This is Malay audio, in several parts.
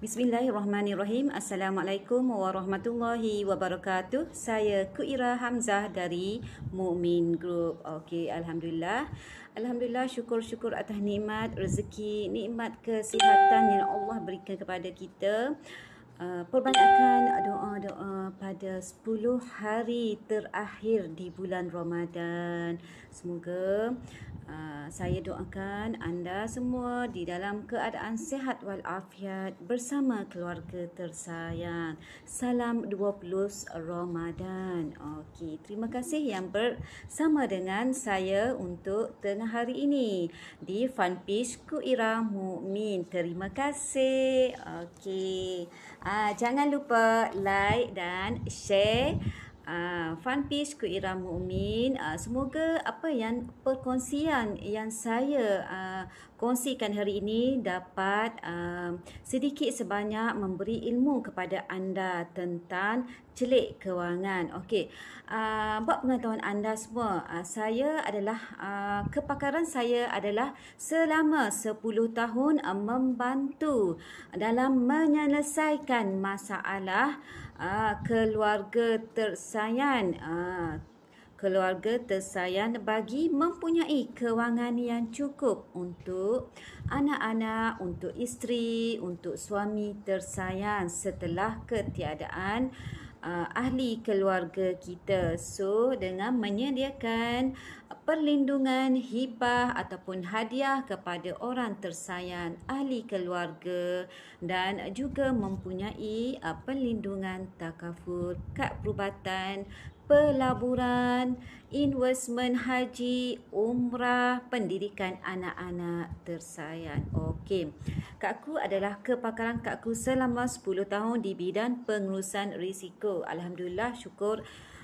Bismillahirrahmanirrahim. Assalamualaikum warahmatullahi wabarakatuh. Saya Kuira Hamzah dari Mumin Group. Okey, alhamdulillah. Alhamdulillah syukur-syukur atas nikmat rezeki, nikmat kesihatan yang Allah berikan kepada kita. Eh, perbanyakkan doa-doa pada 10 hari terakhir di bulan Ramadan. Semoga eh, saya doakan anda semua di dalam keadaan sehat walafiat bersama keluarga tersayang. Salam 20 Ramadan. Okey, terima kasih yang bersama dengan saya untuk tengah hari ini di fanpage Kuira Mukmin. Terima kasih. Okey. Uh, jangan lupa like dan share Ah, fun piece ke Ira Mu'min. Ah, semoga apa yang perkongsian yang saya ah, kongsikan hari ini dapat ah, sedikit sebanyak memberi ilmu kepada anda tentang celik kewangan. Okey. Ah, buat pengetahuan anda semua, ah, saya adalah ah, kepakaran saya adalah selama 10 tahun ah, membantu dalam menyelesaikan masalah ah, Ah, keluarga tersayang. Ah, keluarga tersayang bagi mempunyai kewangan yang cukup untuk anak-anak, untuk isteri, untuk suami tersayang setelah ketiadaan uh, ahli keluarga kita. So dengan menyediakan perlindungan hibah ataupun hadiah kepada orang tersayang ahli keluarga dan juga mempunyai uh, perlindungan takaful kad perubatan pelaburan, investment haji, umrah, pendidikan anak-anak tersayang. Okey. Kak Ku adalah kepakaran Kak Ku selama 10 tahun di bidang pengurusan risiko. Alhamdulillah syukur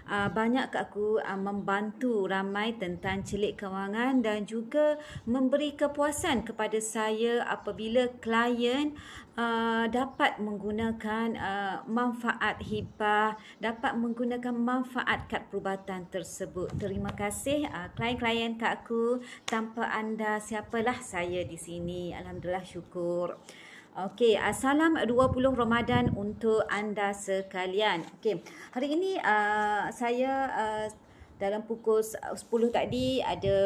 uh, banyak ke aku uh, membantu ramai tentang celik kewangan dan juga memberi kepuasan kepada saya apabila klien Uh, dapat menggunakan uh, manfaat hibah dapat menggunakan manfaat kad perubatan tersebut terima kasih uh, klien-klien kak tanpa anda siapalah saya di sini alhamdulillah syukur Okey, ah, salam 20 Ramadan untuk anda sekalian. Okey, hari ini uh, saya uh, dalam pukul 10 tadi ada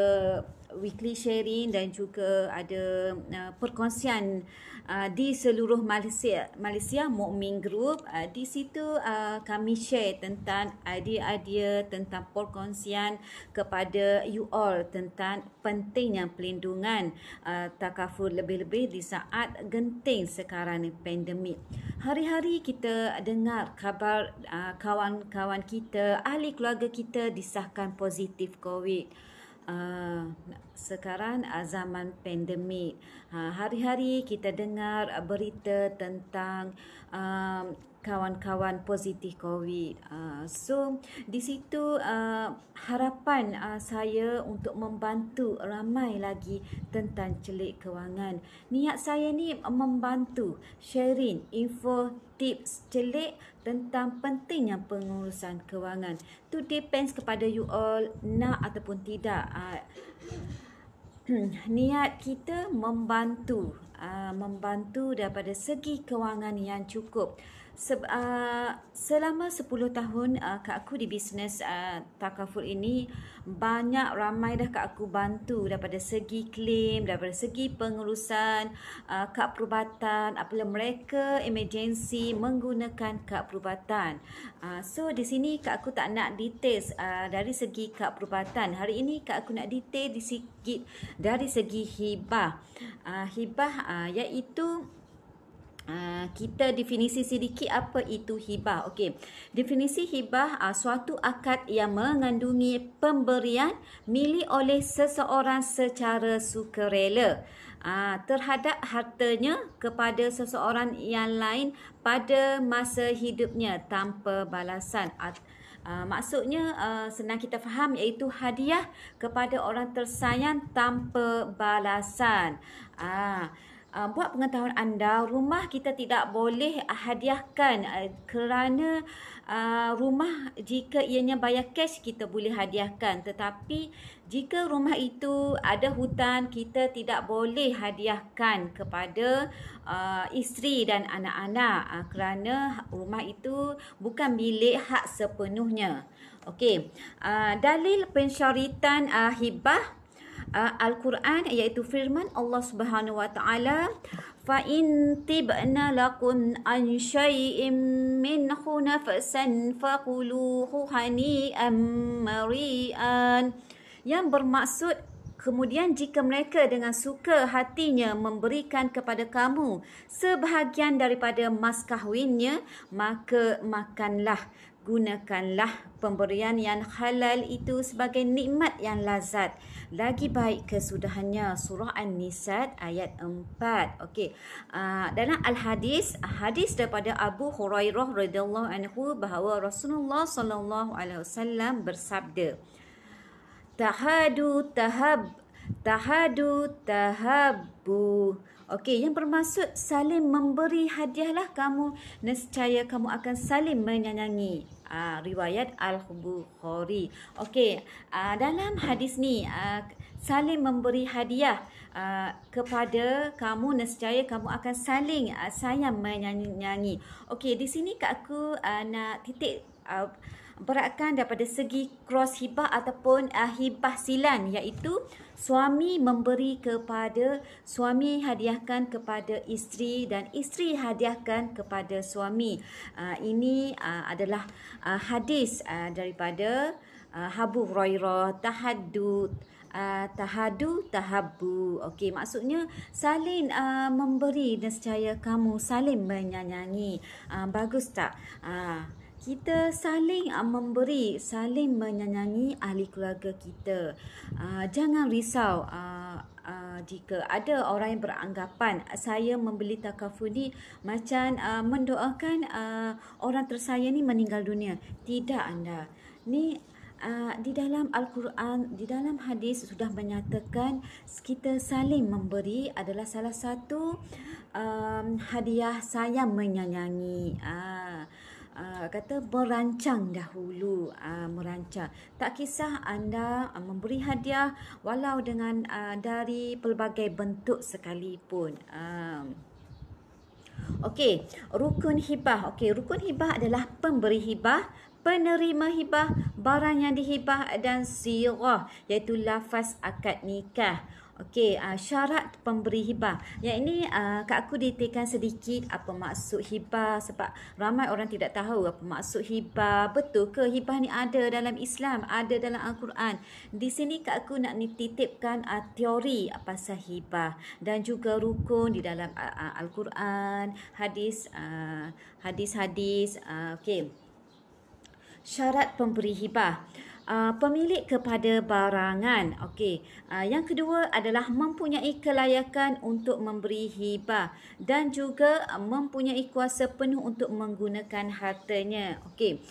weekly sharing dan juga ada uh, perkongsian Ah, di seluruh Malaysia Malaysia Mukmin Group uh, di situ uh, kami share tentang idea-idea tentang perkongsian kepada you all tentang pentingnya pelindungan uh, takaful lebih-lebih di saat genting sekarang ini pandemik. Hari-hari kita dengar kabar uh, kawan-kawan kita, ahli keluarga kita disahkan positif COVID uh, sekarang uh, zaman pandemik. Uh, hari-hari kita dengar berita tentang uh, kawan-kawan positif COVID. Ah, so di situ ah, harapan ah, saya untuk membantu ramai lagi tentang celik kewangan. Niat saya ni membantu sharing info tips celik tentang pentingnya pengurusan kewangan. Tu depends kepada you all nak ataupun tidak. niat kita membantu uh, membantu daripada segi kewangan yang cukup. Uh, se- uh, ah, selama 10 tahun uh, ah, kat aku di bisnes uh, takaful ini banyak ramai dah kak aku bantu daripada segi klaim daripada segi pengurusan uh, kad perubatan apabila mereka emergency menggunakan kak perubatan uh, so di sini kak aku tak nak detail uh, dari segi kak perubatan hari ini kak aku nak detail di segi dari segi hibah uh, hibah uh, iaitu Ah, kita definisi sedikit apa itu hibah. Okey. Definisi hibah uh, suatu akad yang mengandungi pemberian milik oleh seseorang secara sukarela uh, terhadap hartanya kepada seseorang yang lain pada masa hidupnya tanpa balasan. Uh, Uh, maksudnya uh, senang kita faham iaitu hadiah kepada orang tersayang tanpa balasan. uh uh, buat pengetahuan anda rumah kita tidak boleh hadiahkan uh, kerana uh, rumah jika ianya bayar cash kita boleh hadiahkan tetapi jika rumah itu ada hutan kita tidak boleh hadiahkan kepada uh, isteri dan anak-anak uh, kerana rumah itu bukan milik hak sepenuhnya okey uh, dalil pensyaritan uh, hibah uh, Al-Quran iaitu firman Allah Subhanahu wa taala fa in tibna lakum an shay'in min khunafasan faquluhu hani'an mari'an yang bermaksud Kemudian jika mereka dengan suka hatinya memberikan kepada kamu sebahagian daripada mas kahwinnya, maka makanlah, gunakanlah pemberian yang halal itu sebagai nikmat yang lazat. Lagi baik kesudahannya surah An-Nisa ayat 4. Okey. Uh, dalam al-hadis hadis daripada Abu Hurairah radhiyallahu anhu bahawa Rasulullah sallallahu alaihi wasallam bersabda. Uh, tahadu tahab tahadu tahabu okey yang bermaksud saling memberi hadiahlah kamu nescaya kamu akan saling menyanyangi. uh, riwayat al-bukhari okey uh, dalam hadis ni uh, saling memberi hadiah uh, kepada kamu nescaya kamu akan saling uh, sayang menyanyangi. okey di sini kak aku uh, nak titik uh, berakan daripada segi cross hibah ataupun uh, hibah silan iaitu suami memberi kepada suami hadiahkan kepada isteri dan isteri hadiahkan kepada suami. Uh, ini uh, adalah uh, hadis uh, daripada uh, Abu Hurairah tahaddud Uh, tahadu tahabu okey maksudnya salin uh, memberi nescaya kamu salin menyayangi uh, bagus tak uh, kita saling ah, memberi, saling menyanyi ahli keluarga kita. Ah, jangan risau ah, jika ada orang yang beranggapan saya membeli takaful ni macam mendoakan orang tersayang ni meninggal dunia. Tidak anda. Ni di dalam Al-Quran, di dalam hadis sudah menyatakan kita saling memberi adalah salah satu hadiah saya menyanyi. Haa. Ah, kata merancang dahulu uh, merancang tak kisah anda uh, memberi hadiah walau dengan uh, dari pelbagai bentuk sekalipun um, okey rukun hibah okey rukun hibah adalah pemberi hibah penerima hibah barang yang dihibah dan sirah iaitu lafaz akad nikah Okey, uh, syarat pemberi hibah. Yang ini uh, ah, kat aku detailkan sedikit apa maksud hibah sebab ramai orang tidak tahu apa maksud hibah. Betul ke hibah ni ada dalam Islam, ada dalam Al-Quran. Di sini kak aku nak titipkan uh, teori pasal hibah dan juga rukun di dalam uh, Al-Quran, hadis uh, hadis-hadis. Uh, Okey. Syarat pemberi hibah. Ah, pemilik kepada barangan. Okey, uh, yang kedua adalah mempunyai kelayakan untuk memberi hibah dan juga ah, mempunyai kuasa penuh untuk menggunakan hartanya. Okey.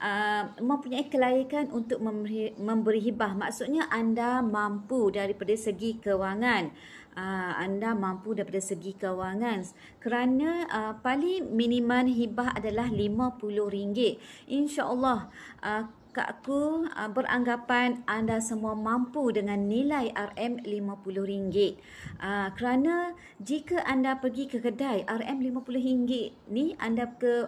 Uh, mempunyai kelayakan untuk memberi, memberi hibah maksudnya anda mampu daripada segi kewangan uh, anda mampu daripada segi kewangan kerana uh, paling minimum hibah adalah RM50 insyaallah uh, Kakku uh, ah, beranggapan anda semua mampu dengan nilai RM50. Uh, ah, kerana jika anda pergi ke kedai RM50 ni anda ke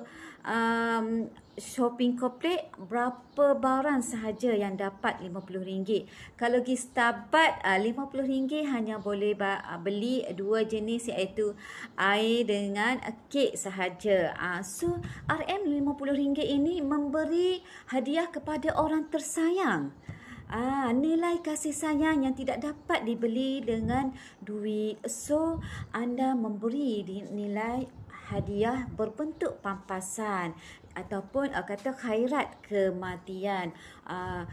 shopping komplek berapa barang sahaja yang dapat RM50. Kalau pergi setabat ah, RM50 hanya boleh ah, beli dua jenis iaitu air dengan kek sahaja. Ah, so RM50 ini memberi hadiah kepada orang tersayang. Ah, nilai kasih sayang yang tidak dapat dibeli dengan duit. So, anda memberi nilai hadiah berbentuk pampasan ataupun uh, kata khairat kematian. Uh,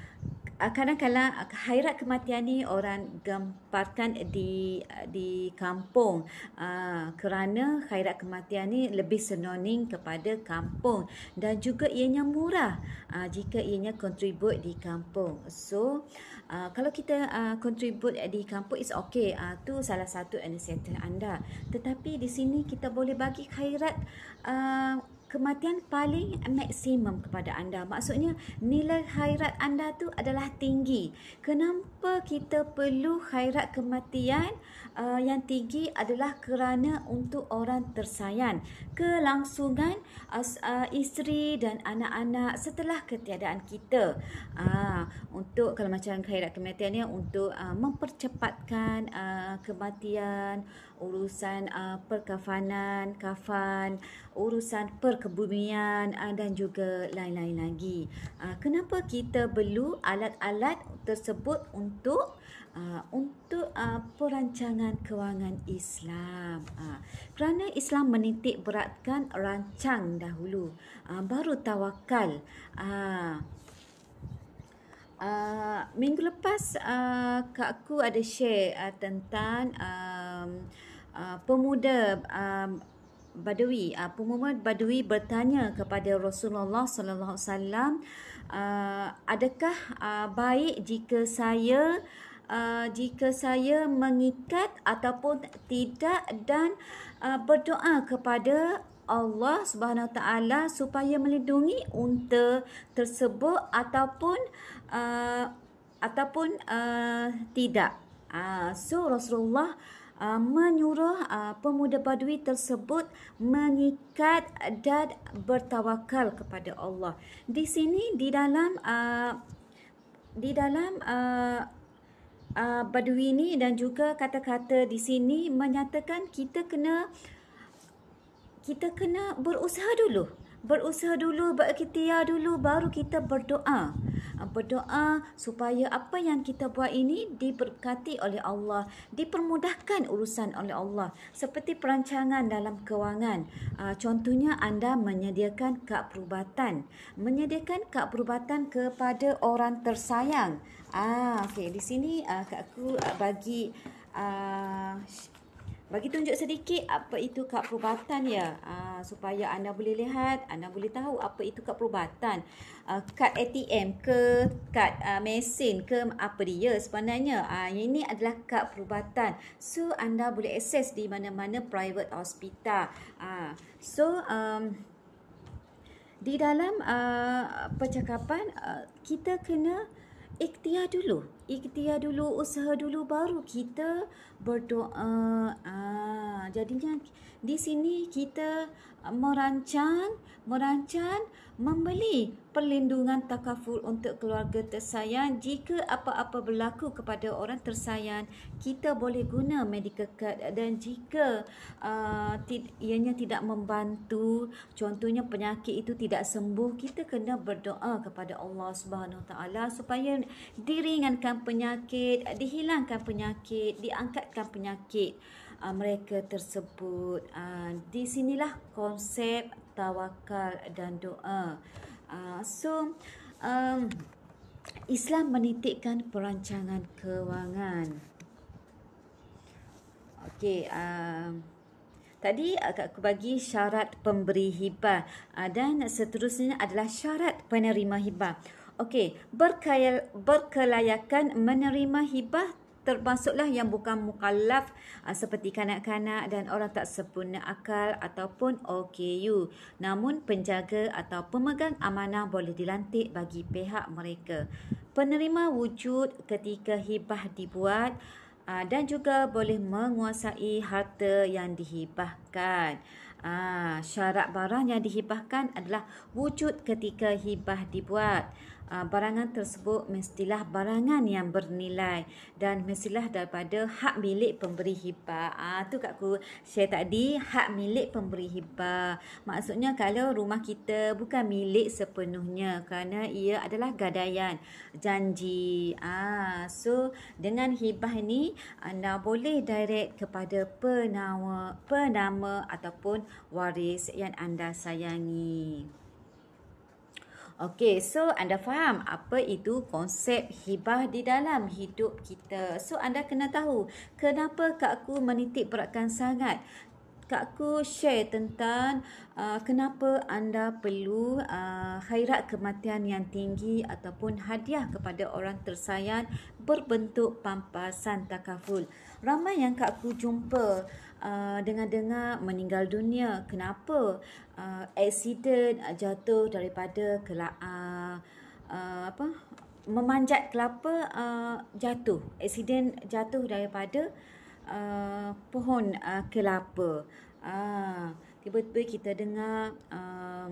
uh kadang-kadang uh, khairat kematian ni orang gemparkan di uh, di kampung uh, kerana khairat kematian ni lebih senoning kepada kampung dan juga ianya murah uh, jika ianya kontribut di kampung. So uh, kalau kita uh, contribute di kampung is okay. Uh, tu salah satu inisiatif anda. Tetapi di sini kita boleh bagi khairat uh, kematian paling maksimum kepada anda. Maksudnya nilai khairat anda tu adalah tinggi. Kenapa kita perlu khairat kematian uh, yang tinggi adalah kerana untuk orang tersayang. Kelangsungan uh, uh, isteri dan anak-anak setelah ketiadaan kita. Uh, untuk kalau macam khairat kematian ni untuk uh, mempercepatkan uh, kematian urusan uh, perkafanan, kafan, urusan perkebumian uh, dan juga lain-lain lagi. Uh, kenapa kita perlu alat-alat tersebut untuk uh, untuk uh, perancangan kewangan Islam? Uh, kerana Islam menitik beratkan rancang dahulu, uh, baru tawakal. Uh, Uh, minggu lepas uh, Kak Ku ada share uh, tentang uh, Ah, pemuda um, Badui, ah, pemuda Badui bertanya kepada Rasulullah Sallallahu uh, Sallam, adakah baik jika saya jika saya mengikat ataupun tidak dan berdoa kepada Allah Subhanahu Wa Taala supaya melindungi unta tersebut ataupun ataupun tidak. Uh, so Rasulullah uh, Uh, menyuruh uh, pemuda badui tersebut mengikat dan bertawakal kepada Allah. Di sini di dalam uh, di dalam uh, Badui ini dan juga kata-kata di sini menyatakan kita kena kita kena berusaha dulu berusaha dulu, berikhtiar dulu baru kita berdoa. Berdoa supaya apa yang kita buat ini diberkati oleh Allah, dipermudahkan urusan oleh Allah. Seperti perancangan dalam kewangan. Ah, contohnya anda menyediakan kad perubatan. Menyediakan kad perubatan kepada orang tersayang. Ah, okay. Di sini kakku ah, bagi ah, bagi tunjuk sedikit apa itu kad perubatan ya aa, ah, supaya anda boleh lihat anda boleh tahu apa itu ah, kad perubatan aa, kad ATM ke kad aa, ah, mesin ke apa dia sebenarnya aa, ini adalah kad perubatan so anda boleh akses di mana-mana private hospital aa, so um, di dalam aa, percakapan aa, kita kena ikhtiar dulu. Ikhtiar dulu, usaha dulu baru kita berdoa. Ah, jadinya di sini kita uh, merancang, merancang membeli perlindungan takaful untuk keluarga tersayang jika apa-apa berlaku kepada orang tersayang kita boleh guna medical card dan jika uh, t- ianya tidak membantu contohnya penyakit itu tidak sembuh kita kena berdoa kepada Allah Subhanahu taala supaya diringankan penyakit dihilangkan penyakit diangkatkan penyakit uh, uh, mereka tersebut. Uh, di sinilah konsep tawakal dan doa. Uh, so, um, Islam menitikkan perancangan kewangan. Okey, uh, Tadi aku bagi syarat pemberi hibah dan seterusnya adalah syarat penerima hibah. Okey, berkelayakan menerima hibah termasuklah yang bukan mukallaf ah, seperti kanak-kanak dan orang tak sempurna akal ataupun OKU. Namun penjaga atau pemegang amanah boleh dilantik bagi pihak mereka. Penerima wujud ketika hibah dibuat ah, dan juga boleh menguasai harta yang dihibahkan. Ah syarat barang yang dihibahkan adalah wujud ketika hibah dibuat. Ah, barangan tersebut mestilah barangan yang bernilai dan mestilah daripada hak milik pemberi hibah. Ah tu kakku saya tadi hak milik pemberi hibah. Maksudnya kalau rumah kita bukan milik sepenuhnya kerana ia adalah gadaian, janji. Ah so dengan hibah ni anda boleh direct kepada penawa, penama ataupun waris yang anda sayangi. Okay, so anda faham apa itu konsep hibah di dalam hidup kita. So anda kena tahu kenapa Kak Ku menitik beratkan sangat Kak Ku share tentang uh, kenapa anda perlu uh, khairat kematian yang tinggi ataupun hadiah kepada orang tersayang berbentuk pampasan takaful. Ramai yang Kak Ku jumpa uh, dengan dengar meninggal dunia. Kenapa? uh, accident uh, jatuh daripada kela, uh, uh, apa memanjat kelapa uh, jatuh accident jatuh daripada uh, pohon uh, kelapa ah, tiba-tiba uh, kita dengar uh,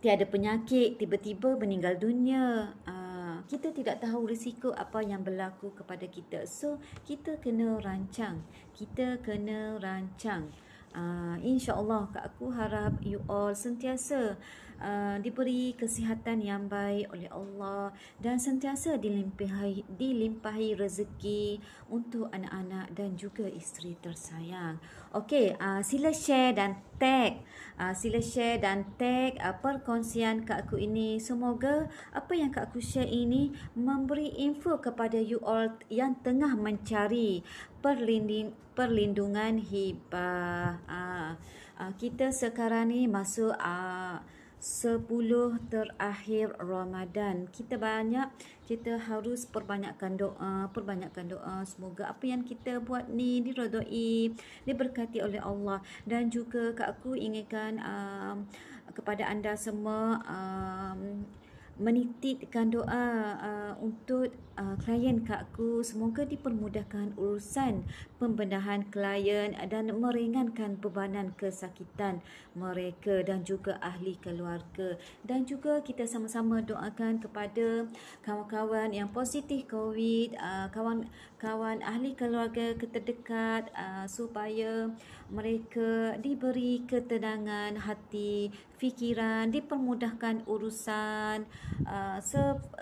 tiada penyakit tiba-tiba meninggal dunia uh, kita tidak tahu risiko apa yang berlaku kepada kita. So, kita kena rancang. Kita kena rancang. Uh, InsyaAllah Kak aku harap you all sentiasa uh, diberi kesihatan yang baik oleh Allah dan sentiasa dilimpahi, dilimpahi rezeki untuk anak-anak dan juga isteri tersayang. Okay, uh, ah, sila share dan tag. Uh, sila share dan tag uh, perkongsian Kak aku ini. Semoga apa yang Kak aku share ini memberi info kepada you all yang tengah mencari perlindung perlindungan hibah. Aa, ah, ah, kita sekarang ni masuk aa, 10 terakhir Ramadan. Kita banyak, kita harus perbanyakkan doa, perbanyakkan doa. Semoga apa yang kita buat ni diredai, diberkati oleh Allah. Dan juga Kak ku ingatkan aa, ah, kepada anda semua... Aa, menitikkan doa uh, untuk uh, klien kakku semoga dipermudahkan urusan pembendahan klien dan meringankan bebanan kesakitan mereka dan juga ahli keluarga dan juga kita sama-sama doakan kepada kawan-kawan yang positif covid kawan-kawan uh, ahli keluarga terdekat uh, supaya uh, mereka diberi ketenangan hati, fikiran, dipermudahkan urusan uh,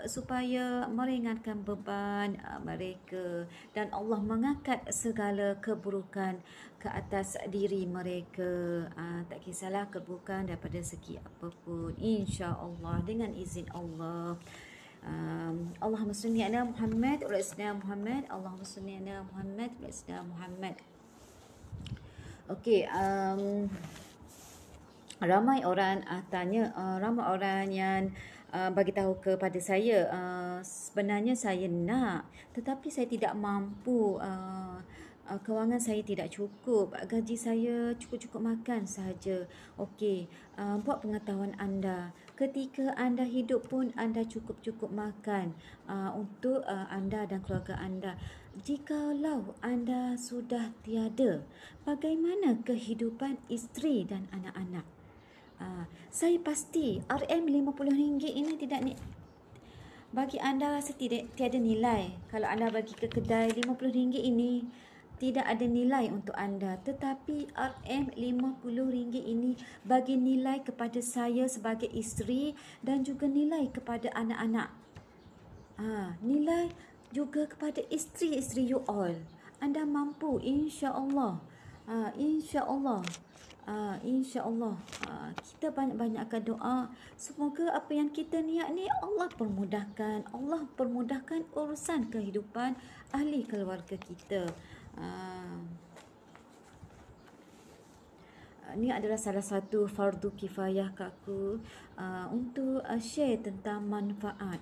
supaya meringankan beban uh, mereka dan Allah mengangkat segala keburukan ke atas diri mereka. Uh, tak kisahlah keburukan daripada segi apapun. Insya Allah dengan izin Allah. Um, Allahumma salli ala Muhammad wa ala Muhammad Allahumma salli ala Muhammad wa ala Muhammad Okey, um, ramai orang uh, tanya, uh, ramai orang yang uh, bagi tahu kepada saya uh, sebenarnya saya nak tetapi saya tidak mampu uh, uh kewangan saya tidak cukup, gaji saya cukup-cukup makan sahaja. Okey, uh, buat pengetahuan anda, ketika anda hidup pun anda cukup-cukup makan uh, untuk uh, anda dan keluarga anda. Jikalau anda sudah tiada, bagaimana kehidupan isteri dan anak-anak? Uh, saya pasti RM50 ini tidak ni bagi anda rasa tidak tiada nilai kalau anda bagi ke kedai RM50 ini tidak ada nilai untuk anda tetapi RM50 ini bagi nilai kepada saya sebagai isteri dan juga nilai kepada anak-anak. Ha, nilai juga kepada isteri-isteri you all. Anda mampu insya-Allah. Ha, insya-Allah. Ha, insya-Allah. Ha, kita banyak-banyakkan doa. Semoga apa yang kita niat ni Allah permudahkan. Allah permudahkan urusan kehidupan ahli keluarga kita. Ini ah. ah, adalah salah satu fardu kifayah kakku uh, ah, untuk uh, share tentang manfaat.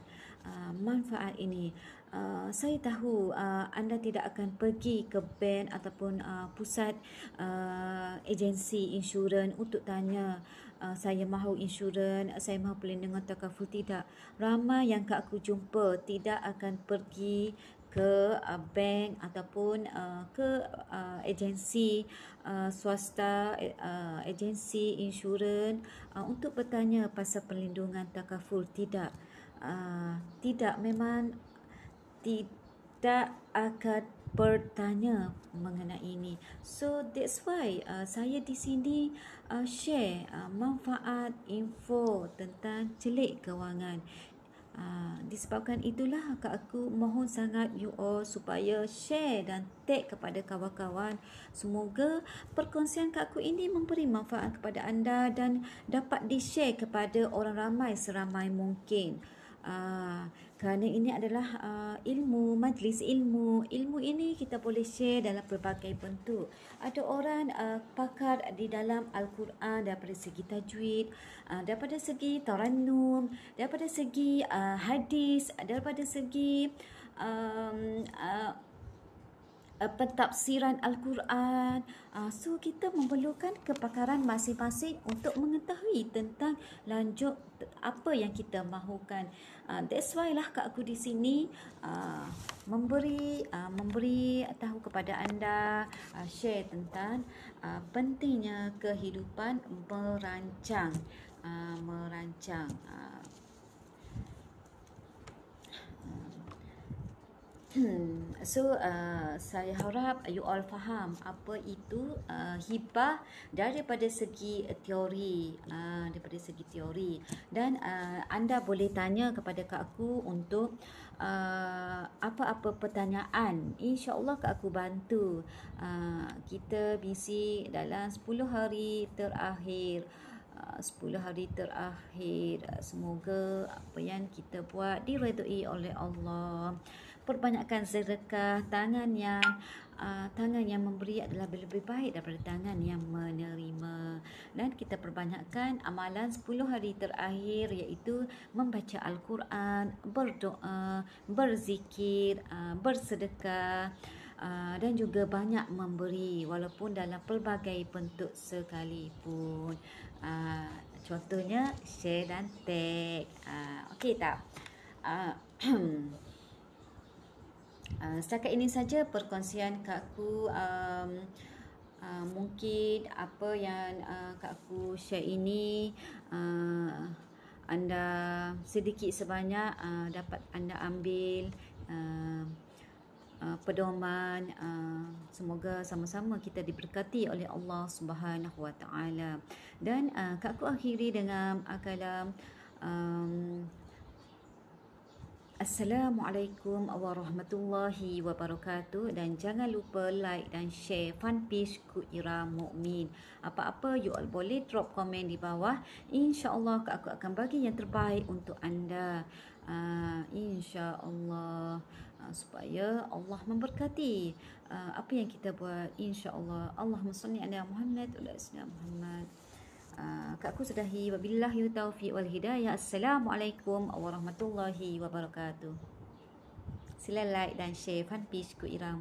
Uh, manfaat ini uh, saya tahu uh, anda tidak akan pergi ke bank ataupun uh, pusat uh, agensi insurans untuk tanya uh, saya mahu insurans saya mahu perlindungan takaful tidak ramai yang kak jumpa tidak akan pergi ke uh, bank ataupun uh, ke uh, agensi uh, swasta uh, agensi insurans uh, untuk bertanya pasal perlindungan takaful tidak uh, tidak memang tidak akan bertanya mengenai ini so that's why uh, saya di sini uh, share uh, manfaat info tentang celik kewangan Ha, disebabkan itulah akak aku mohon sangat you all supaya share dan tag kepada kawan-kawan. Semoga perkongsian akak aku ini memberi manfaat kepada anda dan dapat di-share kepada orang ramai seramai mungkin. Ha, kerana ini adalah uh, ilmu majlis ilmu ilmu ini kita boleh share dalam pelbagai bentuk ada orang uh, pakar di dalam al-Quran daripada segi tajwid uh, daripada segi tarannum daripada segi uh, hadis daripada segi um, uh, uh, pentafsiran Al-Quran. Uh, so kita memerlukan kepakaran masing-masing untuk mengetahui tentang lanjut apa yang kita mahukan. Uh, that's why lah kak aku di sini uh, memberi uh, memberi tahu kepada anda uh, share tentang uh, pentingnya kehidupan merancang uh, merancang. Uh, Hmm, so uh, saya harap you all faham apa itu uh, hibah daripada segi uh, teori uh, daripada segi teori dan uh, anda boleh tanya kepada kak aku untuk uh, apa-apa pertanyaan insyaallah kak aku bantu uh, kita busy dalam 10 hari terakhir uh, Sepuluh hari terakhir, semoga apa yang kita buat diredui oleh Allah perbanyakkan sedekah tangan yang uh, tangan yang memberi adalah lebih baik daripada tangan yang menerima dan kita perbanyakkan amalan 10 hari terakhir iaitu membaca al-Quran, berdoa, berzikir, uh, bersedekah Uh, dan juga banyak memberi walaupun dalam pelbagai bentuk sekalipun uh, contohnya share dan tag uh, okey tak uh, Ah, setakat ini saja perkongsian Kak Ku um, uh, mungkin apa yang uh, Kak Ku share ini uh, anda sedikit sebanyak uh, dapat anda ambil uh, uh, pedoman uh, semoga sama-sama kita diberkati oleh Allah Subhanahu Wa Taala dan uh, Kak akhiri dengan akalam. um, Assalamualaikum warahmatullahi wabarakatuh dan jangan lupa like dan share fanpage Ku Ira Mukmin. Apa-apa you all boleh drop komen di bawah. Insya-Allah aku akan bagi yang terbaik untuk anda. Uh, insya-Allah uh, supaya Allah memberkati uh, apa yang kita buat insya-Allah. Allahumma salli ala Muhammad wa ala Muhammad. Ah, Kak aku sudahi wabillahi taufiq wal hidayah. Assalamualaikum warahmatullahi wabarakatuh. Sila like dan share fanpage ku Irang